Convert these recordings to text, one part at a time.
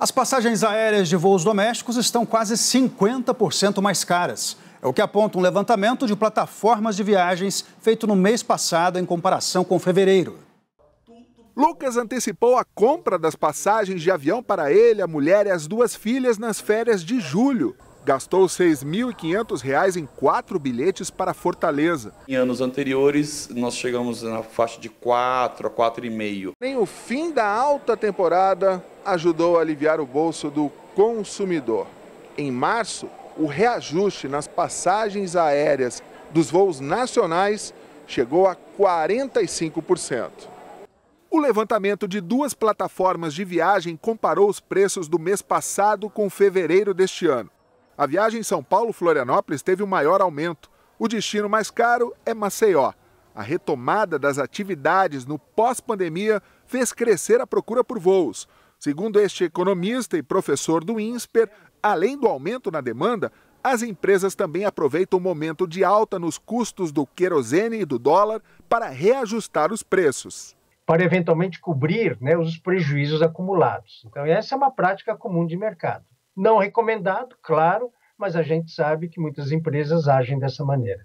As passagens aéreas de voos domésticos estão quase 50% mais caras. É o que aponta um levantamento de plataformas de viagens feito no mês passado em comparação com fevereiro. Lucas antecipou a compra das passagens de avião para ele, a mulher e as duas filhas nas férias de julho gastou R$ 6.500 em quatro bilhetes para Fortaleza. Em anos anteriores, nós chegamos na faixa de 4 a 4,5. Nem o fim da alta temporada ajudou a aliviar o bolso do consumidor. Em março, o reajuste nas passagens aéreas dos voos nacionais chegou a 45%. O levantamento de duas plataformas de viagem comparou os preços do mês passado com fevereiro deste ano. A viagem São Paulo-Florianópolis teve o um maior aumento. O destino mais caro é Maceió. A retomada das atividades no pós-pandemia fez crescer a procura por voos. Segundo este economista e professor do INSPER, além do aumento na demanda, as empresas também aproveitam o momento de alta nos custos do querosene e do dólar para reajustar os preços. Para eventualmente cobrir né, os prejuízos acumulados. Então, essa é uma prática comum de mercado. Não recomendado, claro, mas a gente sabe que muitas empresas agem dessa maneira.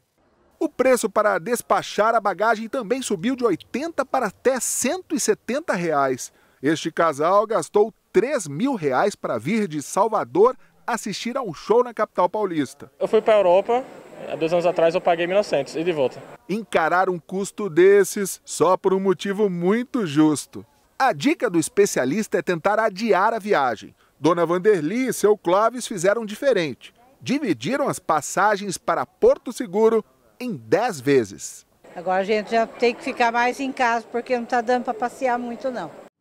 O preço para despachar a bagagem também subiu de 80 para até 170 reais. Este casal gastou 3 mil reais para vir de Salvador assistir a um show na capital paulista. Eu fui para a Europa, há dois anos atrás eu paguei 1.900 e de volta. Encarar um custo desses só por um motivo muito justo. A dica do especialista é tentar adiar a viagem. Dona Vanderli e seu Clóvis fizeram diferente. Dividiram as passagens para Porto Seguro em 10 vezes. Agora a gente já tem que ficar mais em casa porque não está dando para passear muito não.